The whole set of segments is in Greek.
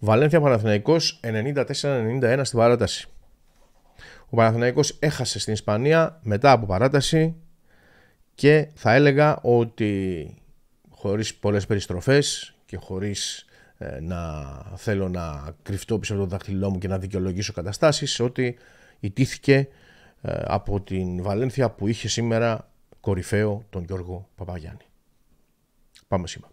Βαλένθια Παναθηναϊκός 94-91 στην παράταση. Ο Παναθηναϊκός έχασε στην Ισπανία μετά από παράταση και θα έλεγα ότι χωρίς πολλές περιστροφές και χωρίς ε, να θέλω να κρυφτώ πίσω από το δάχτυλό μου και να δικαιολογήσω καταστάσεις ότι ιτήθηκε ε, από την Βαλένθια που είχε σήμερα κορυφαίο τον Γιώργο Παπαγιάννη. Πάμε σήμερα.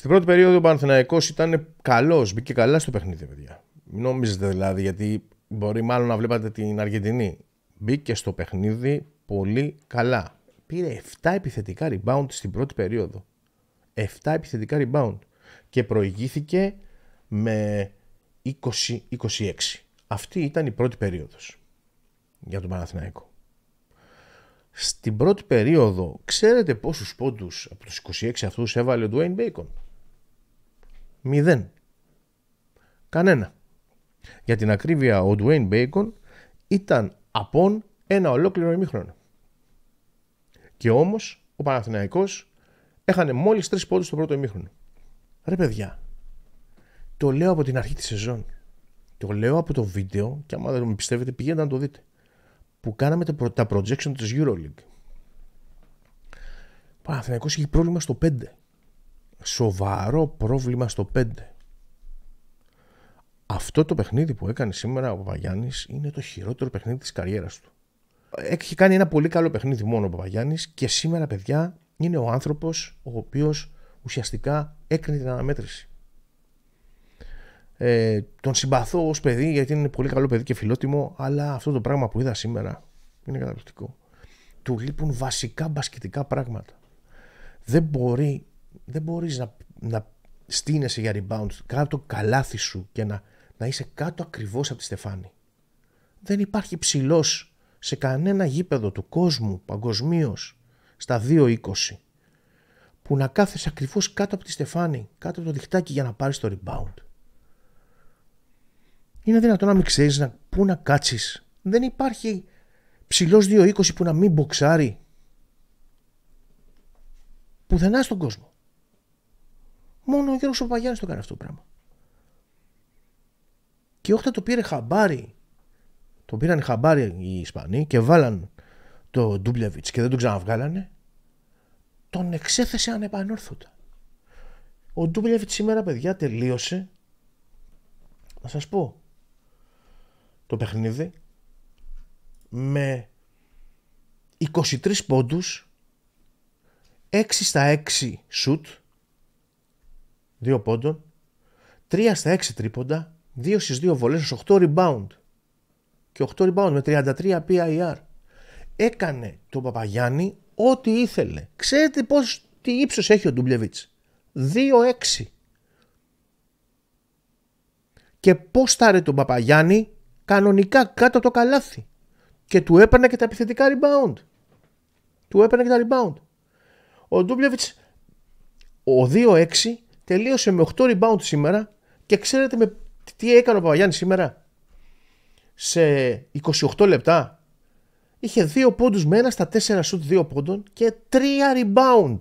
Στην πρώτη περίοδο ο Παναθηναϊκός ήταν καλός, μπήκε καλά στο παιχνίδι, παιδιά. Μην νομίζετε δηλαδή, γιατί μπορεί μάλλον να βλέπατε την Αργεντινή. Μπήκε στο παιχνίδι πολύ καλά. Πήρε 7 επιθετικά rebound στην πρώτη περίοδο. 7 επιθετικά rebound. Και προηγήθηκε με 20-26. Αυτή ήταν η πρώτη περίοδος για τον Παναθηναϊκό. Στην πρώτη περίοδο, ξέρετε πόσους πόντους από τους 26 αυτούς έβαλε ο Dwayne Bacon. Μηδέν. Κανένα. Για την ακρίβεια, ο Dwayne Bacon ήταν απόν ένα ολόκληρο ημίχρονο. Και όμως ο Παναθηναϊκός έχανε μόλις τρεις πόντους στο πρώτο ημίχρονο. Ρε παιδιά, το λέω από την αρχή της σεζόν. Το λέω από το βίντεο και άμα δεν με πιστεύετε πηγαίνετε να το δείτε. Που κάναμε τα projection της EuroLeague. Ο Παναθηναϊκός έχει πρόβλημα στο 5 σοβαρό πρόβλημα στο 5. Αυτό το παιχνίδι που έκανε σήμερα ο Παπαγιάννης είναι το χειρότερο παιχνίδι της καριέρας του. Έχει κάνει ένα πολύ καλό παιχνίδι μόνο ο Παπαγιάννης και σήμερα παιδιά είναι ο άνθρωπος ο οποίος ουσιαστικά έκρινε την αναμέτρηση. Ε, τον συμπαθώ ως παιδί γιατί είναι πολύ καλό παιδί και φιλότιμο αλλά αυτό το πράγμα που είδα σήμερα είναι καταπληκτικό. Του λείπουν βασικά μπασκετικά πράγματα. Δεν μπορεί δεν μπορείς να, να στείνεσαι για rebound κάτω το καλάθι σου και να, να είσαι κάτω ακριβώς από τη στεφάνη. Δεν υπάρχει ψηλός σε κανένα γήπεδο του κόσμου παγκοσμίως στα 2.20 που να κάθεσαι ακριβώς κάτω από τη στεφάνη, κάτω από το διχτάκι για να πάρεις το rebound. Είναι δυνατόν να μην ξέρεις να, πού να κάτσεις. Δεν υπάρχει ψηλός 2.20 που να μην μποξάρει. Πουθενά στον κόσμο. Μόνο ο Γιώργος Παπαγιάννης το έκανε αυτό το πράγμα. Και όχι το πήρε χαμπάρι, το πήραν χαμπάρι οι Ισπανοί και βάλαν το Ντούμπλεβιτ και δεν τον ξαναβγάλανε, τον εξέθεσε ανεπανόρθωτα. Ο Ντούμπλεβιτ σήμερα, παιδιά, τελείωσε. Να σας πω το παιχνίδι με 23 πόντους 6 στα 6 σουτ 2 πόντων, 3 στα 6 τρίποντα, 2 στι 2 βολέ, 8 rebound και 8 rebound με 33 PIR. Έκανε τον Παπαγιάννη ό,τι ήθελε. Ξέρετε πώς, τι ύψος έχει ο ντουμπλεβιτ 2 2-6. Και πώς στάρε τον Παπαγιάννη κανονικά κάτω από το καλάθι. Και του έπαιρνε και τα επιθετικά rebound. Του έπαιρνε και τα rebound. Ο Ντούμπλεβιτ, ο 2-6 τελείωσε με 8 rebound σήμερα και ξέρετε με τι έκανε ο Παπαγιάννης σήμερα. Σε 28 λεπτά είχε 2 πόντους με ένα στα 4 σουτ 2 πόντων και 3 rebound.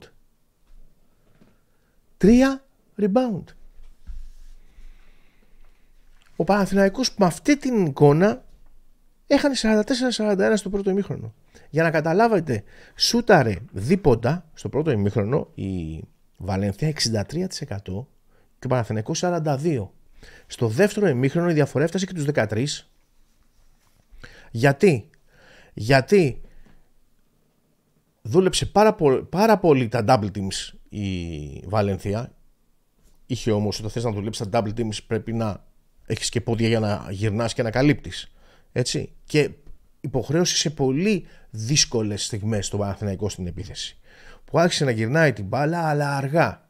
3 rebound. Ο Παναθηναϊκός με αυτή την εικόνα έχανε 44-41 στο πρώτο ημίχρονο. Για να καταλάβετε, σούταρε δίποτα στο πρώτο ημίχρονο η Βαλενθία 63% και Παναθηναϊκός 42%. Στο δεύτερο ημίχρονο η διαφορά έφτασε και τους 13. Γιατί? Γιατί δούλεψε πάρα, πολύ τα double teams η Βαλενθία. Είχε όμως, όταν θες να δουλέψεις τα double teams πρέπει να έχεις και πόδια για να γυρνάς και να καλύπτεις. Έτσι. Και υποχρέωσε σε πολύ δύσκολες στιγμές το Παναθηναϊκό στην επίθεση που άρχισε να γυρνάει την μπάλα, αλλά αργά.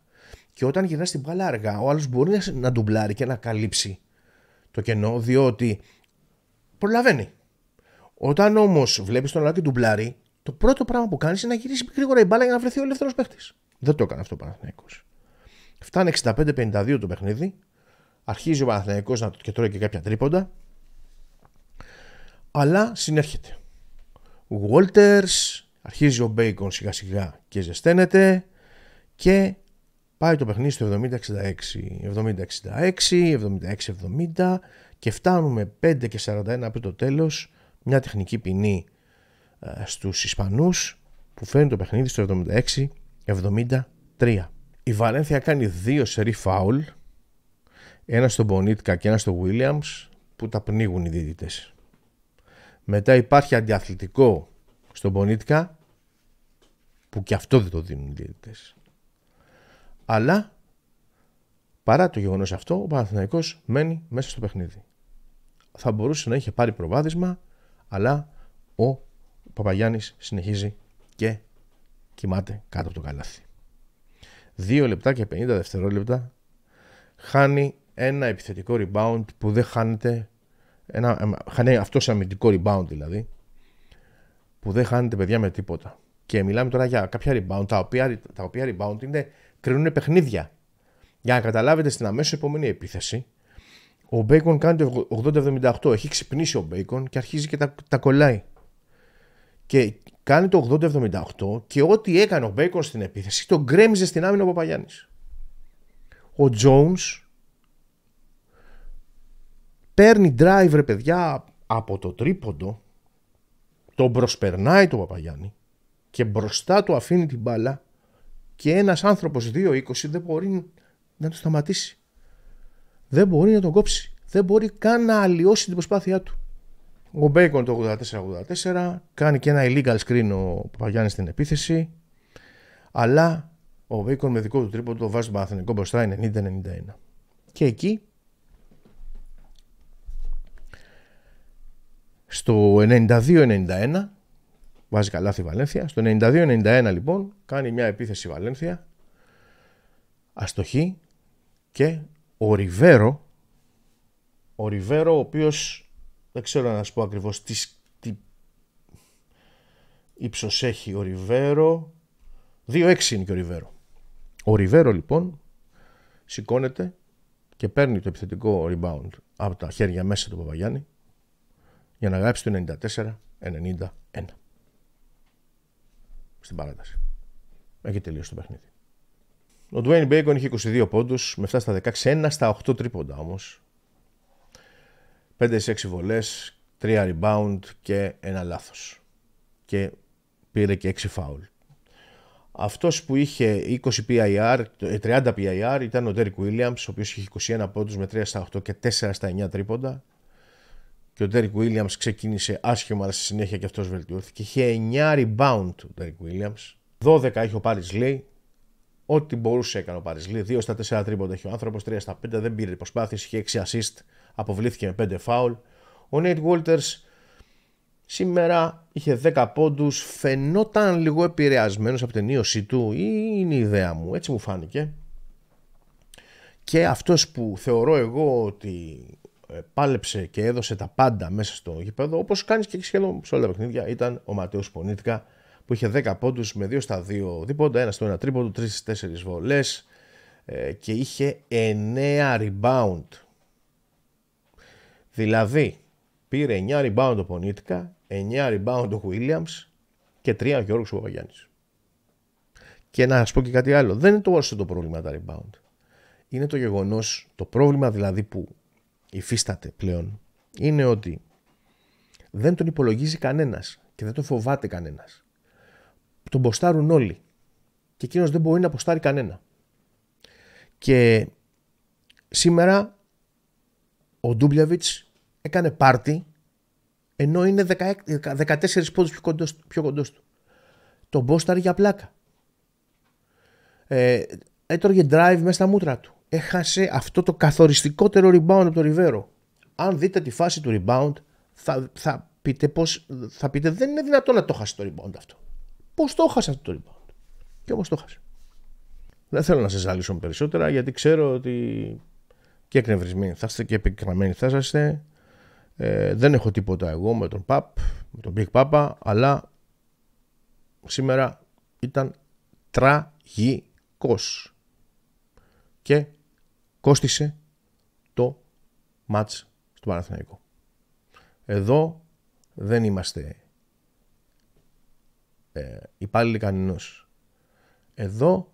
Και όταν γυρνά την μπάλα αργά, ο άλλος μπορεί να ντουμπλάρει και να καλύψει το κενό, διότι προλαβαίνει. Όταν όμως βλέπεις τον άλλο και ντουμπλάρει, το πρώτο πράγμα που κάνεις είναι να γυρίσει γρήγορα η μπάλα για να βρεθεί ο ελεύθερος παίχτης. Δεν το έκανε αυτό ο Παναθυναϊκό. Φτάνει 65-52 το παιχνίδι. Αρχίζει ο Παναθυναϊκό να και τρώει και κάποια τρίποντα. Αλλά συνέρχεται. Walters, Αρχίζει ο Μπέικον σιγά σιγά και ζεσταίνεται και πάει το παιχνίδι στο 70-66, 70-66, 76-70 και φτάνουμε 5 και 41 από το τέλος μια τεχνική ποινή ε, στους Ισπανούς που φέρνει το παιχνίδι στο 76-73. Η Βαλένθια κάνει δύο σερή φάουλ, ένα στον Μπονίτκα και ένα στον Βίλιαμς που τα πνίγουν οι δίδυτες. Μετά υπάρχει αντιαθλητικό στον Πονίτικα που και αυτό δεν το δίνουν οι διαιτητές. Αλλά παρά το γεγονός αυτό ο Παναθηναϊκός μένει μέσα στο παιχνίδι. Θα μπορούσε να είχε πάρει προβάδισμα αλλά ο Παπαγιάννης συνεχίζει και κοιμάται κάτω από το καλάθι. Δύο λεπτά και 50 δευτερόλεπτα χάνει ένα επιθετικό rebound που δεν χάνεται ένα, ε, χάνει αυτό σε αμυντικό rebound δηλαδή που δεν χάνεται παιδιά με τίποτα. Και μιλάμε τώρα για κάποια rebound, τα οποία, τα οποία rebound είναι, κρίνουν παιχνίδια. Για να καταλάβετε στην αμέσως επόμενη επίθεση, ο Μπέικον κάνει το 80-78. Έχει ξυπνήσει ο Μπέικον και αρχίζει και τα, τα κολλάει. Και κάνει το 80-78 και ό,τι έκανε ο Μπέικον στην επίθεση τον γκρέμιζε στην άμυνα ο Παπαγιάννης. Ο Jones παίρνει drive παιδιά από το τρίποντο τον προσπερνάει το Παπαγιάννη και μπροστά του αφήνει την μπάλα και ένας άνθρωπος 2-20 δεν μπορεί να το σταματήσει. Δεν μπορεί να τον κόψει. Δεν μπορεί καν να αλλοιώσει την προσπάθειά του. Ο Μπέικον το 84-84 κάνει και ένα illegal screen ο Παπαγιάννης στην επίθεση αλλά ο Μπέικον με δικό του το βάζει τον Παναθηνικό μπροστά 90-91. Και εκεί Στο 92-91, βάζει καλά η Βαλένθια. Στο 92-91 λοιπόν κάνει μια επίθεση η Βαλένθια. Αστοχή και ο Ριβέρο, ο Ριβέρο ο οποίος δεν ξέρω να σου πω ακριβώς τι, τι ύψος έχει ο Ριβέρο, 2-6 είναι και ο Ριβέρο. Ο Ριβέρο λοιπόν σηκώνεται και παίρνει το επιθετικό rebound από τα χέρια μέσα του Παπαγιάννη για να γράψει το 94-91. Στην παράταση. Έχει τελειώσει το παιχνίδι. Ο Dwayne Bacon είχε 22 πόντους, με 7 στα 16, 1 στα 8 τρίποντα όμως. 5-6 βολές, 3 rebound και ένα λάθος. Και πήρε και 6 φάουλ. Αυτός που είχε 20 PIR, 30 PIR ήταν ο Derek Williams, ο οποίος είχε 21 πόντους με 3 στα 8 και 4 στα 9 τρίποντα και ο Derek Williams ξεκίνησε άσχημα, αλλά στη συνέχεια και αυτός βελτιώθηκε. Είχε 9 rebound ο Derek Williams, 12 είχε ο Paris Lee, ό,τι μπορούσε έκανε ο Paris Lee, 2 στα 4 τρίποντα είχε ο άνθρωπος, 3 στα 5 δεν πήρε προσπάθειες, είχε 6 assist, αποβλήθηκε με 5 foul. Ο Nate Walters σήμερα είχε 10 πόντους, φαινόταν λίγο επηρεασμένος από την ίωσή του ή είναι η ιδέα μου, έτσι μου φάνηκε. Και αυτός που θεωρώ εγώ ότι ε, πάλεψε και έδωσε τα πάντα μέσα στο γήπεδο, όπως κάνεις και σχεδόν σε όλα τα παιχνίδια, ήταν ο Ματέος Πονίτικα που είχε 10 πόντους με 2 στα 2 δίποντα, 1 στο 1 τρίποντο, 3 στι 4 βολέ και είχε 9 rebound. Δηλαδή, πήρε 9 rebound ο Πονίτικα, 9 rebound ο Williams και 3 ο Γιώργος Παπαγιάννης. Και να σας πω και κάτι άλλο, δεν είναι το όσο το πρόβλημα τα rebound. Είναι το γεγονός, το πρόβλημα δηλαδή που υφίσταται πλέον είναι ότι δεν τον υπολογίζει κανένας και δεν τον φοβάται κανένας. Τον ποστάρουν όλοι και εκείνος δεν μπορεί να ποστάρει κανένα. Και σήμερα ο Ντούμπλεβιτς έκανε πάρτι ενώ είναι 14 πόντους πιο κοντός, πιο κοντός του. Τον ποστάρει για πλάκα. Ε, έτρωγε drive μέσα στα μούτρα του έχασε αυτό το καθοριστικότερο rebound από τον Ριβέρο. Αν δείτε τη φάση του rebound, θα, θα, πείτε, πως, θα πείτε δεν είναι δυνατόν να το χάσει το rebound αυτό. Πώς το χάσε αυτό το rebound. Και όμω το χάσε. Δεν θέλω να σα ζαλίσω περισσότερα γιατί ξέρω ότι και εκνευρισμένοι θα είστε και επικραμμένοι θα είστε. Ε, δεν έχω τίποτα εγώ με τον Παπ, με τον Big Papa, αλλά σήμερα ήταν τραγικός. Και κόστισε το μάτς στο Παναθηναϊκό. Εδώ δεν είμαστε ε, υπάλληλοι κανενός. Εδώ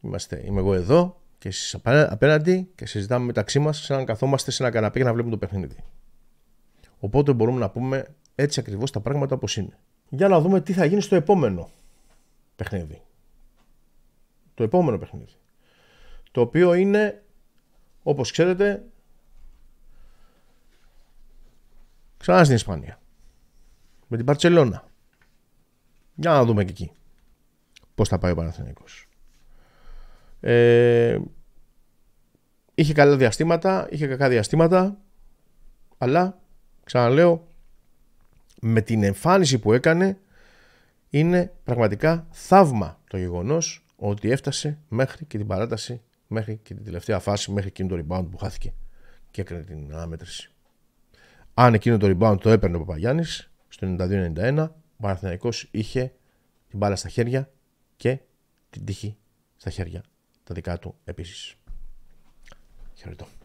είμαστε, είμαι εγώ εδώ και εσείς απέναντι και συζητάμε μεταξύ μας σαν να καθόμαστε σε ένα καναπέ και να βλέπουμε το παιχνίδι. Οπότε μπορούμε να πούμε έτσι ακριβώς τα πράγματα όπως είναι. Για να δούμε τι θα γίνει στο επόμενο παιχνίδι. Το επόμενο παιχνίδι. Το οποίο είναι όπως ξέρετε, ξανά στην Ισπανία. Με την Παρτσελώνα. Για να δούμε και εκεί πώς θα πάει ο Παναθηναϊκός. Ε, είχε καλά διαστήματα, είχε κακά διαστήματα, αλλά ξαναλέω, με την εμφάνιση που έκανε, είναι πραγματικά θαύμα το γεγονός ότι έφτασε μέχρι και την παράταση μέχρι και την τελευταία φάση, μέχρι εκείνο το rebound που χάθηκε και έκανε την αναμέτρηση. Αν εκείνο το rebound το έπαιρνε ο Παπαγιάννης, στο 92-91, ο Παναθυναϊκό είχε την μπάλα στα χέρια και την τύχη στα χέρια. Τα δικά του επίσης. Χαιρετώ.